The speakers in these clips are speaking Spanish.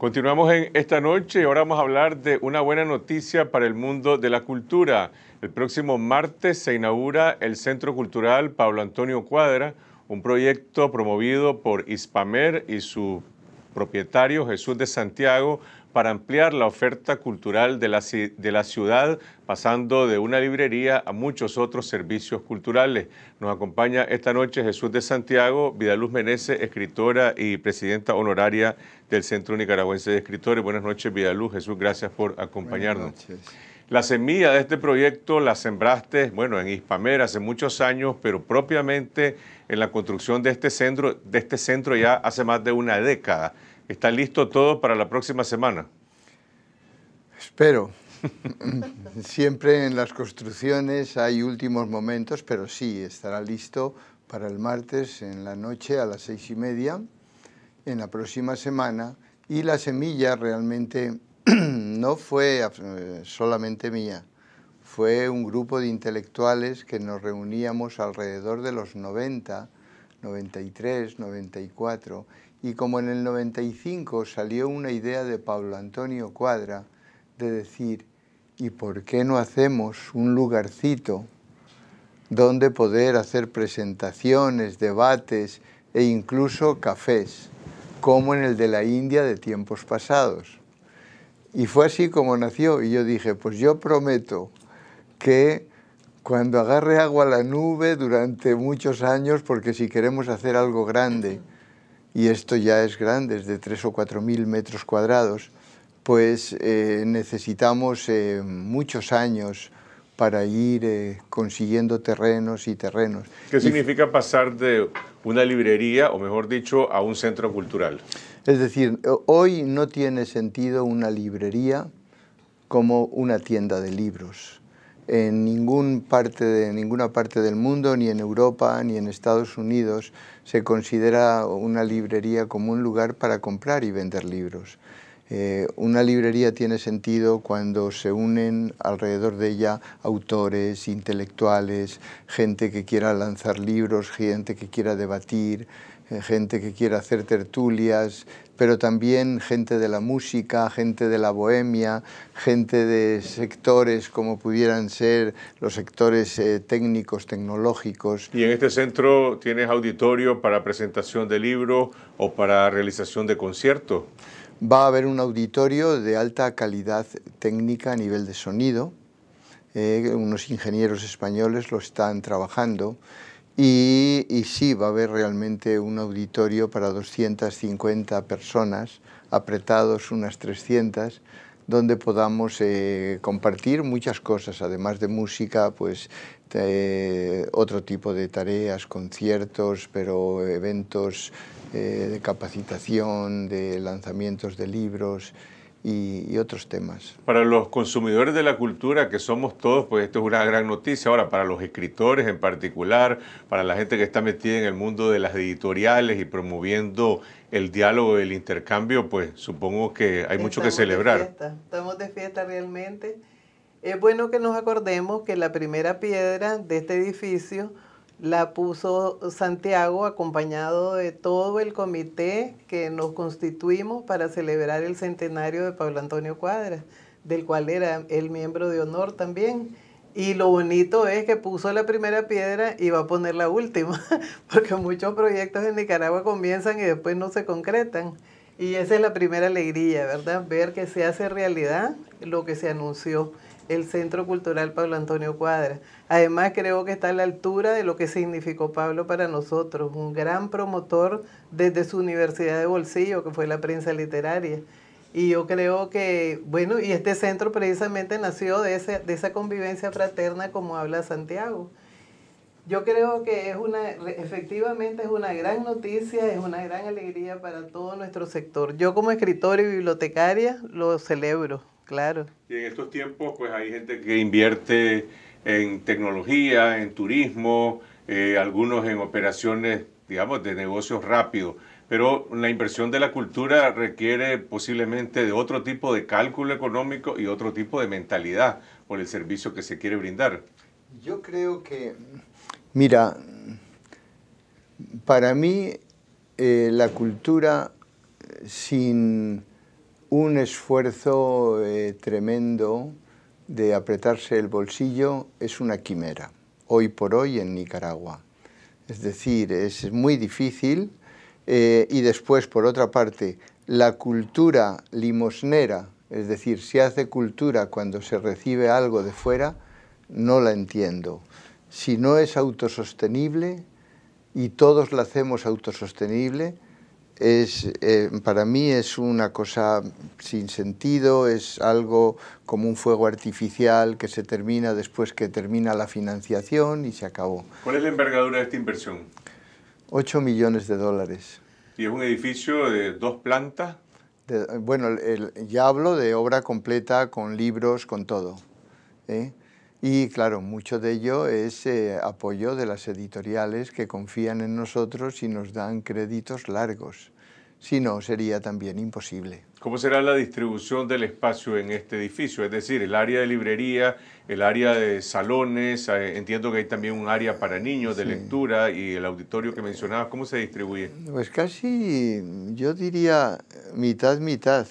Continuamos en esta noche y ahora vamos a hablar de una buena noticia para el mundo de la cultura. El próximo martes se inaugura el Centro Cultural Pablo Antonio Cuadra, un proyecto promovido por Ispamer y su propietario Jesús de Santiago, para ampliar la oferta cultural de la, de la, ciudad, pasando de una librería a muchos otros servicios culturales. Nos acompaña esta noche Jesús de Santiago, Vidaluz Meneses, escritora y presidenta honoraria del Centro Nicaragüense de Escritores. Buenas noches, Vidaluz. Jesús, gracias por acompañarnos. La semilla de este proyecto la sembraste, bueno, en Hispamer hace muchos años, pero propiamente en la construcción de este centro, de este centro ya hace más de una década. ¿Está listo todo para la próxima semana? Espero. Siempre en las construcciones hay últimos momentos, pero sí, estará listo para el martes en la noche a las seis y media, en la próxima semana. Y la semilla realmente no fue eh, solamente mía, fue un grupo de intelectuales que nos reuníamos alrededor de los 90, 93, 94 y como en el 95 salió una idea de Pablo Antonio Cuadra de decir, ¿y por qué no hacemos un lugarcito donde poder hacer presentaciones, debates e incluso cafés, como en el de la India de tiempos pasados? Y fue así como nació y yo dije, pues yo prometo que cuando agarre agua a la nube durante muchos años, porque si queremos hacer algo grande, y esto ya es grande, es de 3 o 4 mil metros cuadrados, pues eh, necesitamos eh, muchos años para ir eh, consiguiendo terrenos y terrenos. ¿Qué significa pasar de una librería, o mejor dicho, a un centro cultural? Es decir, hoy no tiene sentido una librería como una tienda de libros en parte de, ninguna parte del mundo, ni en Europa, ni en Estados Unidos, se considera una librería como un lugar para comprar y vender libros. Eh, una librería tiene sentido cuando se unen alrededor de ella autores, intelectuales, gente que quiera lanzar libros, gente que quiera debatir, eh, gente que quiera hacer tertulias, pero también gente de la música, gente de la bohemia, gente de sectores como pudieran ser los sectores eh, técnicos, tecnológicos. ¿Y en este centro tienes auditorio para presentación de libros o para realización de conciertos? Va a haber un auditorio de alta calidad técnica a nivel de sonido. Eh, unos ingenieros españoles lo están trabajando. Y, y, sí, va a haber realmente un auditorio para 250 personas, apretados unas 300, donde podamos eh, compartir muchas cosas, además de música, pues eh, otro tipo de tareas, conciertos, pero eventos eh, de capacitación, de lanzamientos de libros y, otros temas. Para los consumidores de la cultura que somos todos, pues esto es una gran noticia. Ahora, para los escritores en particular, para la gente que está metida en el mundo de las editoriales y promoviendo el diálogo, el intercambio, pues supongo que hay mucho que celebrar. Estamos de fiesta realmente. Es bueno que nos acordemos que la primera piedra de este edificio la puso Santiago acompañado de todo el comité que nos constituimos para celebrar el centenario de Pablo Antonio Cuadra, del cual era el miembro de honor también. Y lo bonito es que puso la primera piedra y va a poner la última, porque muchos proyectos en Nicaragua comienzan y después no se concretan. Y esa es la primera alegría, ¿verdad? Ver que se hace realidad lo que se anunció el Centro Cultural Pablo Antonio Cuadra. Además creo que está a la altura de lo que significó Pablo para nosotros, un gran promotor desde su universidad de bolsillo, que fue la prensa literaria. Y yo creo que, bueno, y este centro precisamente nació de, de esa convivencia fraterna como habla Santiago. Yo creo que es una, efectivamente es una gran noticia, es una gran alegría para todo nuestro sector. Yo como escritor y bibliotecaria lo celebro. Y en estos tiempos, pues hay gente que invierte en tecnología, en turismo, eh, algunos en operaciones, digamos, de negocios rápidos. Pero la inversión de la cultura requiere posiblemente de otro tipo de cálculo económico y otro tipo de mentalidad por el servicio que se quiere brindar. Yo creo que, mira, para mí eh, la cultura sin un esfuerzo eh, tremendo de apretarse el bolsillo es una quimera, hoy por hoy en Nicaragua. Es decir, es muy difícil eh, y después, por otra parte, la cultura limosnera, es decir, se hace cultura cuando se recibe algo de fuera, no la entiendo. Si no es autosostenible y todos la hacemos autosostenible, es, eh, para mí es una cosa sin sentido, es algo como un fuego artificial que se termina después que termina la financiación y se acabó. ¿Cuál es la envergadura de esta inversión? 8 millones de dólares. ¿Y es un edificio de dos plantas? bueno, ya hablo de obra completa, con libros, con todo. ¿eh? Y claro, mucho de ello es eh, apoyo de las editoriales que confían en nosotros y nos dan créditos largos. Si no, sería también imposible. ¿Cómo será la distribución del espacio en este edificio? Es decir, el área de librería, el área de salones, eh, entiendo que hay también un área para niños de lectura y el auditorio que mencionabas, ¿cómo se distribuye? Pues casi, yo diría mitad, mitad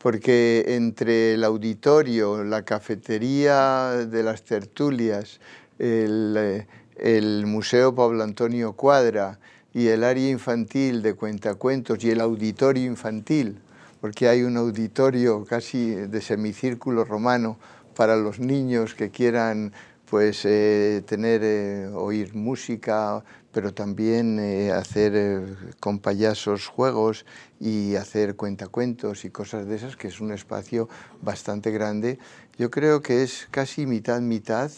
porque entre el auditorio, la cafetería de las tertulias, eh, el, Museo Pablo Antonio Cuadra y el área infantil de Cuentacuentos y el auditorio infantil, porque hay un auditorio casi de semicírculo romano para los niños que quieran pues eh, tener, eh, oír música, pero también eh, hacer con payasos juegos y hacer cuentacuentos y cosas de esas, que es un espacio bastante grande. Yo creo que es casi mitad-mitad,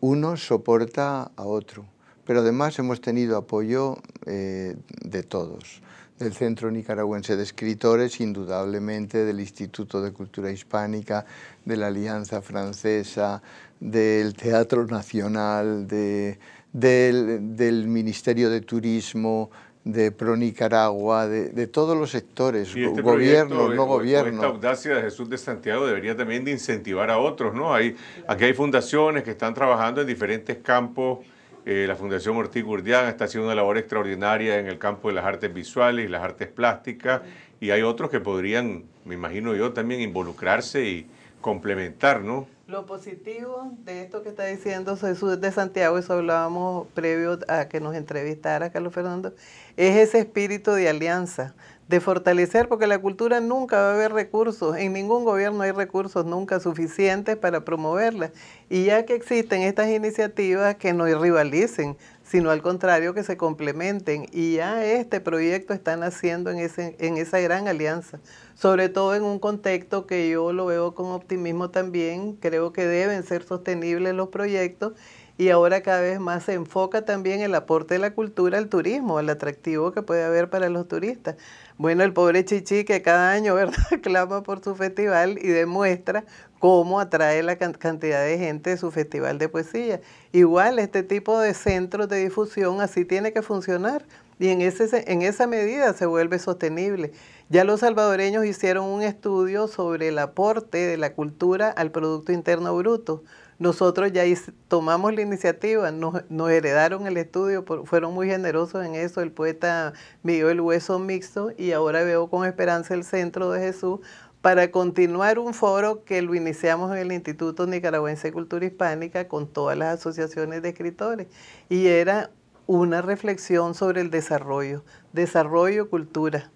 uno soporta a otro pero además hemos tenido apoyo eh, de todos del Centro Nicaragüense de Escritores, indudablemente del Instituto de Cultura Hispánica, de la Alianza Francesa, del Teatro Nacional, de, del, Ministerio de Turismo, de Pro Nicaragua, de, todos los sectores, este gobierno, no eh, gobierno. Esta audacia de Jesús de Santiago debería también de incentivar a otros, ¿no? Hay, aquí hay fundaciones que están trabajando en diferentes campos eh, la Fundación Ortiz Gurdiaga está haciendo una labor extraordinaria en el campo de las artes visuales y las artes plásticas y hay otros que podrían, me imagino yo, también involucrarse y complementar, ¿no? Lo positivo de esto que está diciendo Jesús de Santiago, eso hablábamos previo a que nos entrevistara Carlos Fernando, es ese espíritu de alianza, de fortalecer, porque la cultura nunca va a haber recursos, en ningún gobierno hay recursos nunca suficientes para promoverla. Y ya que existen estas iniciativas que no rivalicen, sino al contrario que se complementen. Y ya este proyecto está naciendo en, ese, en esa gran alianza, sobre todo en un contexto que yo lo veo con optimismo también, creo que deben ser sostenibles los proyectos y ahora cada vez más se enfoca también el aporte de la cultura al turismo, al atractivo que puede haber para los turistas. Bueno, el pobre Chichi que cada año, ¿verdad?, clama por su festival y demuestra cómo atrae la cantidad de gente de su festival de poesía. Igual, este tipo de centros de difusión así tiene que funcionar y en, ese, en esa medida se vuelve sostenible. Ya los salvadoreños hicieron un estudio sobre el aporte de la cultura al Producto Interno Bruto. Nosotros ya tomamos la iniciativa, nos, nos heredaron el estudio, fueron muy generosos en eso, el poeta me dio el hueso mixto y ahora veo con esperanza el Centro de Jesús para continuar un foro que lo iniciamos en el Instituto Nicaragüense de Cultura Hispánica con todas las asociaciones de escritores. Y era una reflexión sobre el desarrollo, desarrollo, cultura.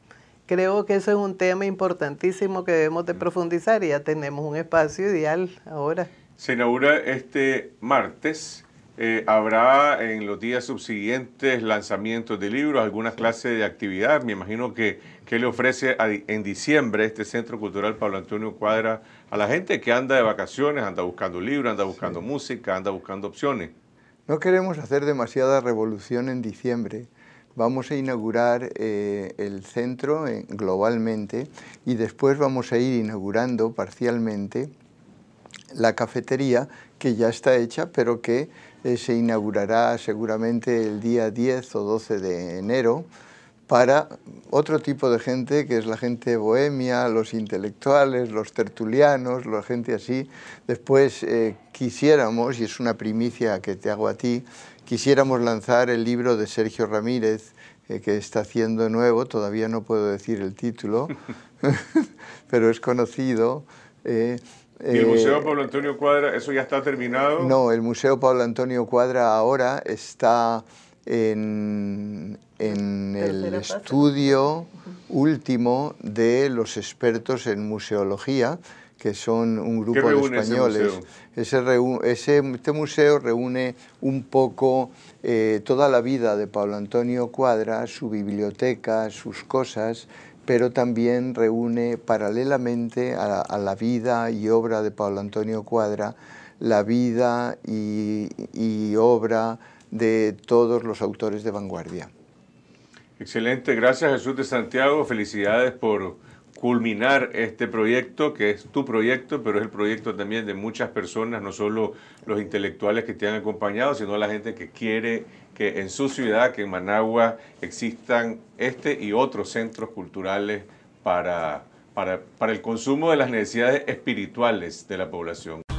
Creo que eso es un tema importantísimo que debemos de mm. profundizar y ya tenemos un espacio ideal ahora. Se inaugura este martes. Eh, habrá en los días subsiguientes lanzamientos de libros, algunas clases de actividad. Me imagino que, que le ofrece en diciembre este Centro Cultural Pablo Antonio Cuadra a la gente que anda de vacaciones, anda buscando libros, anda buscando música, anda buscando opciones. No queremos hacer demasiada revolución en diciembre. Vamos a inaugurar eh, el centro eh, globalmente y después vamos a ir inaugurando parcialmente la cafetería que ya está hecha, pero que eh, se inaugurará seguramente el día 10 o 12 de enero, para otro tipo de gente, que es la gente bohemia, los intelectuales, los tertulianos, la gente así. Después eh, quisiéramos, y es una primicia que te hago a ti, quisiéramos lanzar el libro de Sergio Ramírez, eh, que está haciendo nuevo, todavía no puedo decir el título, pero es conocido. Eh, el Museo Pablo Antonio Cuadra, eso ya está terminado? No, el Museo Pablo Antonio Cuadra ahora está en, el estudio último de los expertos en museología, que son un grupo de españoles. este museo reúne un poco eh, toda la vida de Pablo Antonio Cuadra, su biblioteca, sus cosas, pero también reúne paralelamente a, la vida y obra de Pablo Antonio Cuadra, la vida y obra de todos los autores de vanguardia. Excelente, gracias Jesús de Santiago, felicidades por culminar este proyecto, que es tu proyecto, pero es el proyecto también de muchas personas, no solo los intelectuales que te han acompañado, sino la gente que quiere que en su ciudad, que en Managua, existan este y otros centros culturales para, para, para el consumo de las necesidades espirituales de la población.